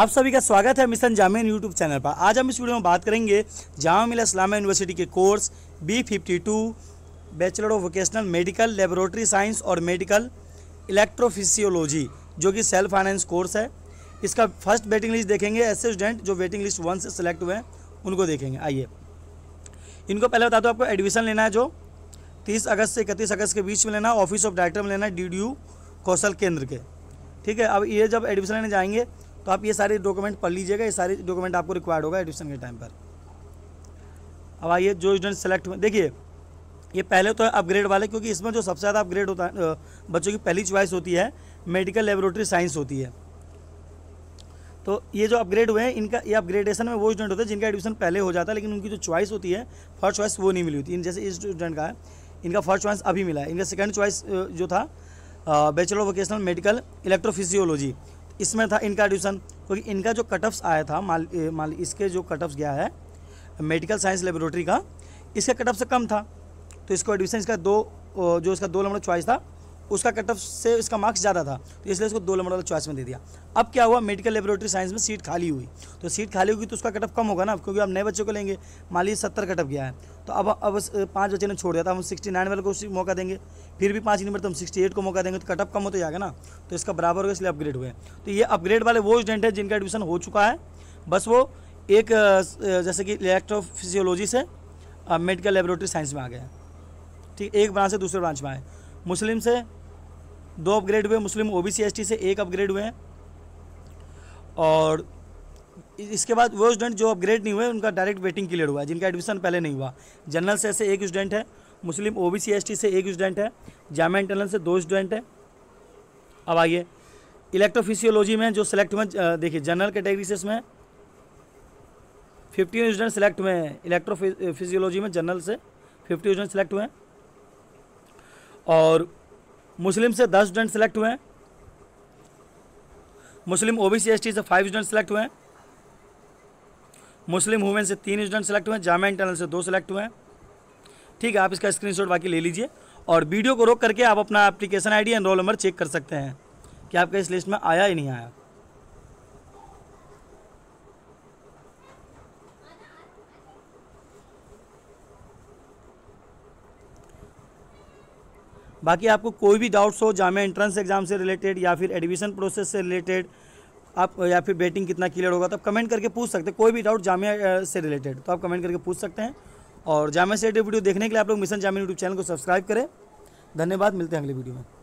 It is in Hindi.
आप सभी का स्वागत है मिशन जामिया यूट्यूब चैनल पर आज हम इस वीडियो में बात करेंगे जामा मिला इस्लामा यूनिवर्सिटी के course B fifty two bachelor of vocational medical laboratory science और मेडिकल इलेक्ट्रोफिसियोलॉजी जो कि सेल्फ फाइनेंस कोर्स है इसका फर्स्ट वेटिंग लिस्ट देखेंगे ऐसे स्टूडेंट जो वेटिंग लिस्ट वन से सेलेक्ट हुए हैं उनको देखेंगे आइए इनको पहले बता दो आपको एडमिशन लेना है जो तीस अगस्त से इकतीस अगस्त के बीच में लेना ऑफिस ऑफ डायरेक्टर में लेना है डी कौशल केंद्र के ठीक है अब ये जब एडमिशन लेने जाएंगे तो आप ये सारे डॉक्यूमेंट पढ़ लीजिएगा ये सारे डॉक्यूमेंट आपको रिक्वायर्ड होगा एडमिशन के टाइम पर अब आइए जो स्टूडेंट सेलेक्ट हुए देखिए ये पहले तो अपग्रेड वाले क्योंकि इसमें जो सबसे ज़्यादा अपग्रेड होता है बच्चों की पहली च्वाइस होती है मेडिकल लेबोरेटरी साइंस होती है तो ये जो अपग्रेड हुए हैं इनका ये अपग्रेडेशन में वो स्टूडेंट होते हैं जिनका एडमिशन पहले हो जाता है लेकिन उनकी जो चॉइस होती है फर्स्ट चॉइस वो नहीं मिली होती जैसे इस स्टूडेंट का है इनका फर्स्ट चॉइस अभी मिला है इनका सेकंड चॉइस जो था bachelor of vocational medical electrophysiology इसमें था इनका एडमिशन क्योंकि इनका जो कटअप्स आया था माल माल इसके जो कटअप्स गया है मेडिकल साइंस लेबोरेटरी का इसका कटअप से कम था तो इसको एडमिशन इसका दो जो इसका दो नंबर चॉइस था उसका कट ऑफ से इसका मार्क्स ज़्यादा था तो इसलिए इसको दो नंबर वाला चॉइस में दे दिया अब क्या हुआ मेडिकल लेबोरेटरी साइंस में सीट खाली हुई तो सीट खाली होगी तो उसका कट ऑफ कम होगा ना क्योंकि आप नए बच्चों को लेंगे मान लीजिए सत्तर कट ऑफ गया है तो अब अब पाँच बच्चे ने छोड़ दिया था तो हम सिक्सटी नाइन वाले को उसी मौका देंगे फिर भी पाँच नंबर तो हम सिक्सटी एट को मौका देंगे तो कट ऑफ कम तो जाएगा ना तो इसका बराबर होगा इसलिए अपग्रेड हुए तो ये अपग्रेड वाले वो स्टूडेंट हैं जिनका एडमिशन हो चुका है बस वो एक जैसे कि इलेक्ट्रोफिजियोलॉजी से मेडिकल लेबोरेटरी साइंस में आ गए ठीक एक ब्रांच से दूसरे ब्रांच में आए मुस्लिम से दो अपग्रेड हुए मुस्लिम ओबीसी एसटी से एक अपग्रेड हुए हैं और इसके बाद वो स्टूडेंट जो अपग्रेड नहीं हुए उनका डायरेक्ट वेटिंग क्लियर हुआ है जिनका एडमिशन पहले नहीं हुआ जनरल से ऐसे एक स्टूडेंट है Muslim O B C S T से एक स्टूडेंट है जामा इंटरनल से दो स्टूडेंट है अब आइए इलेक्ट्रोफिसियोलॉजी में जो सेलेक्ट हुए देखिए जनरल कैटेगरी से इसमें फिफ्टी स्टूडेंट सेलेक्ट हुए हैं इलेक्ट्रोफिजियोलॉजी में जनरल से फिफ्टी स्टूडेंट सेलेक्ट हुए हैं और मुस्लिम से दस स्टूडेंट सेलेक्ट हुए हैं मुस्लिम ओबीसी एसटी से फाइव स्टूडेंट सेलेक्ट हुए हैं मुस्लिम वुमेन से तीन स्टूडेंट सेलेक्ट हुए हैं जामा इंटरनल से दो सेलेक्ट हुए हैं ठीक है आप इसका स्क्रीनशॉट बाकी ले लीजिए और वीडियो को रोक करके आप अपना application D and roll number check कर सकते हैं कि आपका इस लिस्ट में आया ही नहीं आया बाकी आपको कोई भी डाउट्स हो जामे एंट्रेंस एग्ज़ाम से रिलेटेड या फिर एडमिशन प्रोसेस से रिलेटेड आप या फिर बेटिंग कितना क्लियर होगा तो आप कमेंट करके पूछ सकते हैं कोई भी डाउट जामिया से रिलेटेड तो आप कमेंट करके पूछ सकते हैं और जामिया से रिलेटेड वीडियो देखने के लिए आप लोग मिशन जामिया यूट्यूब चैनल को सब्सक्राइब करें धन्यवाद मिलते हैं अगले वीडियो में